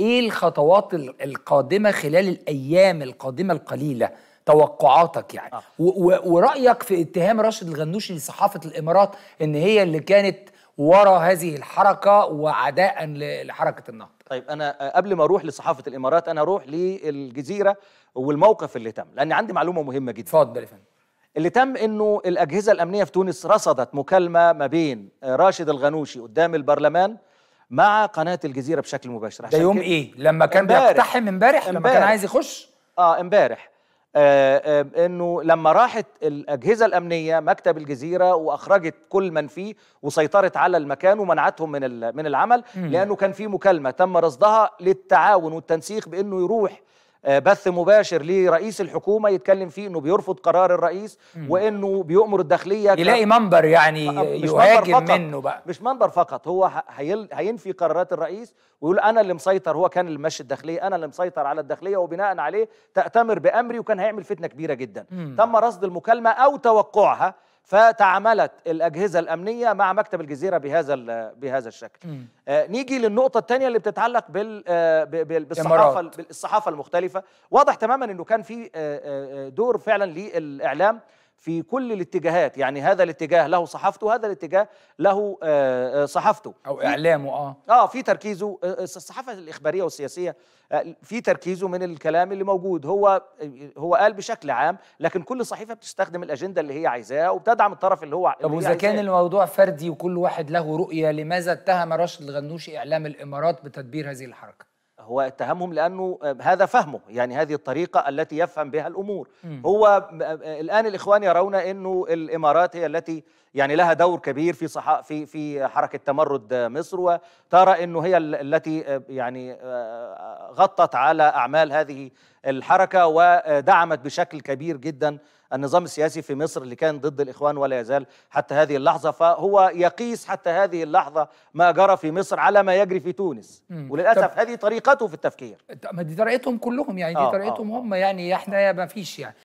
ايه الخطوات القادمه خلال الايام القادمه القليله توقعاتك يعني آه. ورايك في اتهام راشد الغنوشي لصحافه الامارات ان هي اللي كانت ورا هذه الحركه وعداء لحركه النهضه طيب انا قبل ما اروح لصحافه الامارات انا اروح للجزيره والموقف اللي تم لان عندي معلومه مهمه جدا اتفضل يا فندم اللي تم انه الاجهزه الامنيه في تونس رصدت مكالمه ما بين راشد الغنوشي قدام البرلمان مع قناه الجزيره بشكل مباشر ده يوم ايه لما كان بيقتحم امبارح لما كان عايز يخش اه امبارح آه، آه، انه لما راحت الاجهزه الامنيه مكتب الجزيره واخرجت كل من فيه وسيطرت على المكان ومنعتهم من من العمل لانه كان في مكالمه تم رصدها للتعاون والتنسيق بانه يروح آه، بث مباشر لرئيس الحكومه يتكلم فيه انه بيرفض قرار الرئيس وانه بيؤمر الداخليه يلاقي منبر يعني آه، آه، يهاجم منه بقى مش منبر فقط هو هينفي قرارات الرئيس ويقول انا اللي مسيطر هو كان اللي ماشي الداخليه انا اللي مسيطر على الداخليه وبناء عليه تاتمر بامري وكان هيعمل فتنه كبيره جدا مم. تم رصد المكالمه او توقعها فتعاملت الاجهزه الامنيه مع مكتب الجزيره بهذا بهذا الشكل آه نيجي للنقطه الثانيه اللي بتتعلق بال آه بالصحافه بالصحافه المختلفه واضح تماما انه كان في آه, آه،, آه، دور فعلا للاعلام في كل الاتجاهات يعني هذا الاتجاه له صحافته هذا الاتجاه له آه، آه، صحافته او اعلامه اه اه في تركيزه آه، الصحافه الاخباريه والسياسيه في تركيزه من الكلام اللي موجود هو هو قال بشكل عام لكن كل صحيفه بتستخدم الاجنده اللي هي عايزاها وبتدعم الطرف اللي هو طب واذا كان الموضوع فردي وكل واحد له رؤيه لماذا اتهم راشد الغنوشي اعلام الامارات بتدبير هذه الحركه هو اتهمهم لانه آه، هذا فهمه يعني هذه الطريقه التي يفهم بها الامور م. هو آه، آه، الان الاخوان يرون انه الامارات هي التي يعني لها دور كبير في صح في في حركه تمرد مصر وترى انه هي التي يعني غطت على اعمال هذه الحركه ودعمت بشكل كبير جدا النظام السياسي في مصر اللي كان ضد الاخوان ولا يزال حتى هذه اللحظه فهو يقيس حتى هذه اللحظه ما جرى في مصر على ما يجري في تونس مم. وللاسف هذه طريقته في التفكير ما دي طريقتهم كلهم يعني دي آه،, آه طريقتهم آه هم يعني احنا ما فيش يعني